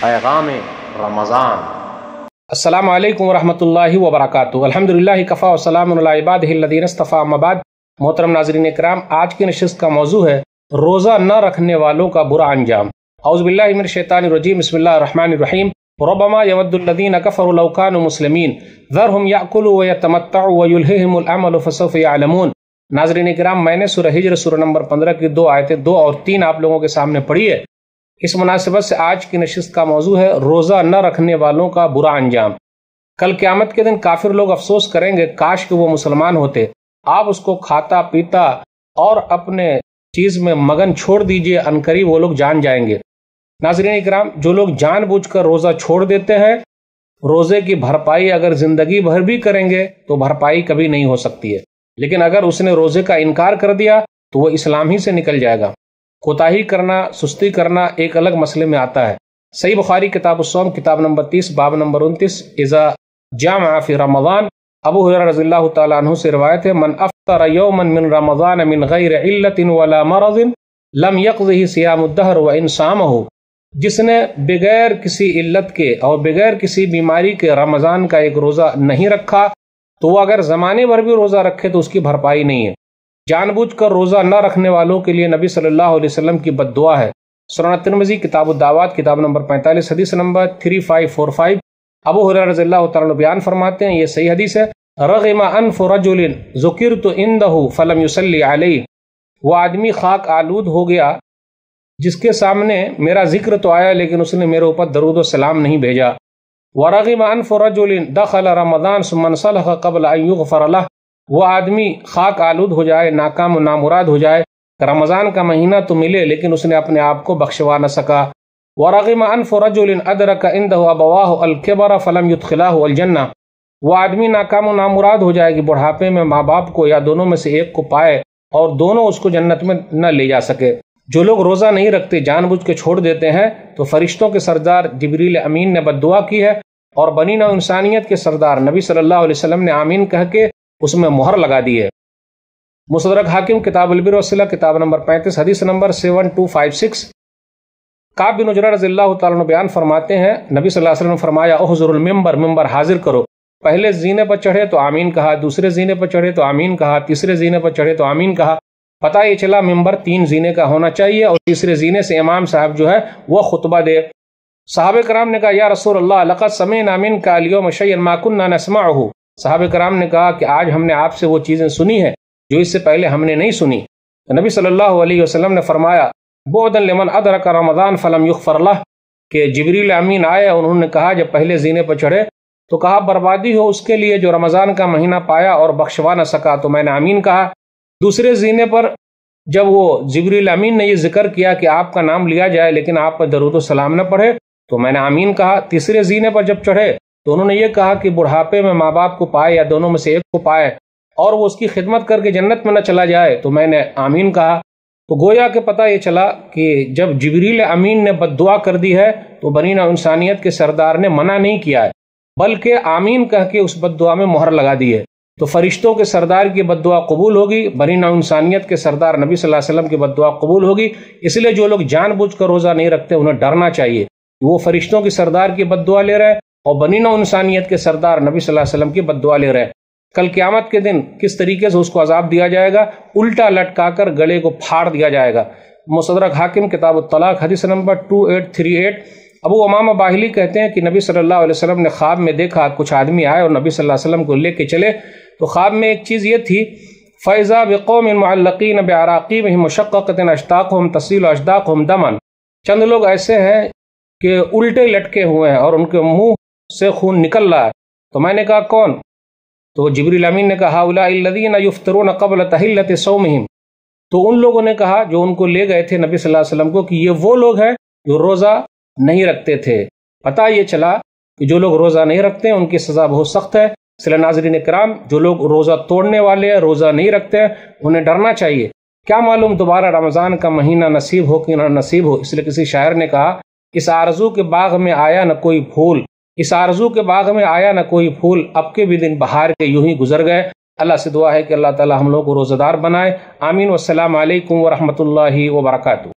پیغام رمضان السلام علیکم ورحمۃ اللہ وبرکاتہ الحمد للہ اللہ العباد الدین اللہ مباد محترم ناظرین کرام آج کی نشست کا موضوع ہے روزہ نہ رکھنے والوں کا برا انجام اعوذ باللہ من الشیطان الرجیم بسم اللہ الرحمن الرحیم ربما ربد الدین الامل فسوف یعلمون ناظرین کرام میں نے سورہ ہجر سورہ نمبر پندرہ کی دو آیتیں دو اور تین آپ لوگوں کے سامنے پڑھی ہے اس مناسبت سے آج کی نشست کا موضوع ہے روزہ نہ رکھنے والوں کا برا انجام کل قیامت کے دن کافر لوگ افسوس کریں گے کاش کہ وہ مسلمان ہوتے آپ اس کو کھاتا پیتا اور اپنے چیز میں مگن چھوڑ دیجئے انکری وہ لوگ جان جائیں گے ناظرین اکرام جو لوگ جان بوجھ کر روزہ چھوڑ دیتے ہیں روزے کی بھرپائی اگر زندگی بھر بھی کریں گے تو بھرپائی کبھی نہیں ہو سکتی ہے لیکن اگر اس نے روزے کا انکار کر دیا تو وہ اسلام ہی سے نکل جائے گا کوتاہی کرنا سستی کرنا ایک الگ مسئلے میں آتا ہے صحیح بخاری کتاب السوم کتاب نمبر تیس باب نمبر انتیس ایزا جامع فی رمضان ابو حضر رضی اللہ تعالیٰ عنہ سے روایت ہے من یوما من من رمضان غیر علت ولا مرض لم یقضی سیام الدہر و انسامہ جس نے بغیر کسی علت کے اور بغیر کسی بیماری کے رمضان کا ایک روزہ نہیں رکھا تو وہ اگر زمانے بھر بھی روزہ رکھے تو اس کی بھرپائی نہیں ہے جان بوجھ کر روزہ نہ رکھنے والوں کے لیے نبی صلی اللہ علیہ وسلم کی بد دعا ہے سرانا ترمزی کتاب الدعوات کتاب نمبر پینتالیس حدیث number three five four five ابو حرا رضی اللہ تعالیٰ بیان فرماتے ہیں یہ صحیح حدیث ہے رغم انف رجل ذکر تو ان فلم یوسلی علیہ وہ آدمی خاک آلود ہو گیا جس کے سامنے میرا ذکر تو آیا لیکن اس نے میرے اوپر درود و سلام نہیں بھیجا ورغم انف رجل دخل رمضان سمن صلح قبل ان یغفر له وہ آدمی خاک آلود ہو جائے ناکام و نامراد ہو جائے رمضان کا مہینہ تو ملے لیکن اس نے اپنے آپ کو بخشوا نہ سکا ورغیم ان ابواه الکبر الکبر فلمخلا الجنہ وہ آدمی ناکام و نامراد ہو جائے گی بڑھاپے میں ماں باپ کو یا دونوں میں سے ایک کو پائے اور دونوں اس کو جنت میں نہ لے جا سکے جو لوگ روزہ نہیں رکھتے جان بوجھ کے چھوڑ دیتے ہیں تو فرشتوں کے سردار جبریل امین نے بد دعا کی ہے اور بنی نو انسانیت کے سردار نبی صلی اللہ علیہ وسلم نے آمین کہہ کے اس میں مہر لگا دی ہے مصدرک حاکم کتاب البر وسلہ کتاب نمبر پینتیس حدیث number seven two five six کاب بن اجرا رضی اللہ تعالیٰ بیان فرماتے ہیں نبی صلی اللہ علیہ وسلم نے فرمایا حضر المبر ممبر حاضر کرو پہلے زینے پر چڑھے تو آمین کہا دوسرے زینے پر چڑھے تو آمین کہا تیسرے زینے پر چڑھے تو آمین کہا پتہ یہ چلا ممبر تین زینے کا ہونا چاہیے اور تیسرے زینے سے امام صاحب جو ہے وہ خطبہ دے صحابہ کرام نے کہا یا رسول اللہ لقد سمعنا منك الیوم شیئا ما كنا نسمعه صحابہ کرام نے کہا کہ آج ہم نے آپ سے وہ چیزیں سنی ہیں جو اس سے پہلے ہم نے نہیں سنی نبی صلی اللہ علیہ وسلم نے فرمایا لمن ادرک رمضان فلم یق اللہ کہ جبریل امین آئے انہوں نے کہا جب پہلے زینے پر چڑھے تو کہا بربادی ہو اس کے لیے جو رمضان کا مہینہ پایا اور بخشوا نہ سکا تو میں نے امین کہا دوسرے زینے پر جب وہ جبریل امین نے یہ ذکر کیا کہ آپ کا نام لیا جائے لیکن آپ پر درود و سلام نہ پڑھے تو میں نے امین کہا تیسرے زینے پر جب چڑھے تو انہوں نے یہ کہا کہ بڑھاپے میں ماں باپ کو پائے یا دونوں میں سے ایک کو پائے اور وہ اس کی خدمت کر کے جنت میں نہ چلا جائے تو میں نے آمین کہا تو گویا کہ پتہ یہ چلا کہ جب جبریل امین نے بد دعا کر دی ہے تو برینہ انسانیت کے سردار نے منع نہیں کیا ہے بلکہ آمین کہہ کے اس بد دعا میں مہر لگا دی ہے تو فرشتوں کے سردار کی بد دعا قبول ہوگی برینہ انسانیت کے سردار نبی صلی اللہ علیہ وسلم کی بد دعا قبول ہوگی اس لیے جو لوگ جان بوجھ کر روزہ نہیں رکھتے انہیں ڈرنا چاہیے وہ فرشتوں کی سردار کی بد دعا لے رہے ہیں اور بنی نو انسانیت کے سردار نبی صلی اللہ علیہ وسلم کی لے رہے کل قیامت کے دن کس طریقے سے اس کو عذاب دیا جائے گا الٹا لٹکا کر گلے کو پھاڑ دیا جائے گا مصدرک حاکم کتاب الطلاق حدیث نمبر 2838 ابو امام باہلی کہتے ہیں کہ نبی صلی اللہ علیہ وسلم نے خواب میں دیکھا کچھ آدمی آئے اور نبی صلی اللہ علیہ وسلم کو لے کے چلے تو خواب میں ایک چیز یہ تھی فیضا بقوم معلقین اشتاق ہم تصیل و اشداق ہم دمن چند لوگ ایسے ہیں کہ الٹے لٹکے ہوئے ہیں اور ان کے منہ سے خون نکل رہا ہے تو میں نے کہا کون تو جبریل امین نے کہا اولا الدین یفترون قبل تہلت سو تو ان لوگوں نے کہا جو ان کو لے گئے تھے نبی صلی اللہ علیہ وسلم کو کہ یہ وہ لوگ ہیں جو روزہ نہیں رکھتے تھے پتہ یہ چلا کہ جو لوگ روزہ نہیں رکھتے ان کی سزا بہت سخت ہے صلی ناظرین کرام جو لوگ روزہ توڑنے والے ہیں روزہ نہیں رکھتے ہیں انہیں ڈرنا چاہیے کیا معلوم دوبارہ رمضان کا مہینہ نصیب ہو کہ نہ نصیب ہو اس لیے کسی شاعر نے کہا اس آرزو کے باغ میں آیا نہ کوئی پھول اس آرزو کے باغ میں آیا نہ کوئی پھول اب کے بھی دن بہار کے یوں ہی گزر گئے اللہ سے دعا ہے کہ اللہ تعالی ہم لوگوں کو روزہ دار بنائے آمین والسلام علیکم ورحمۃ اللہ وبرکاتہ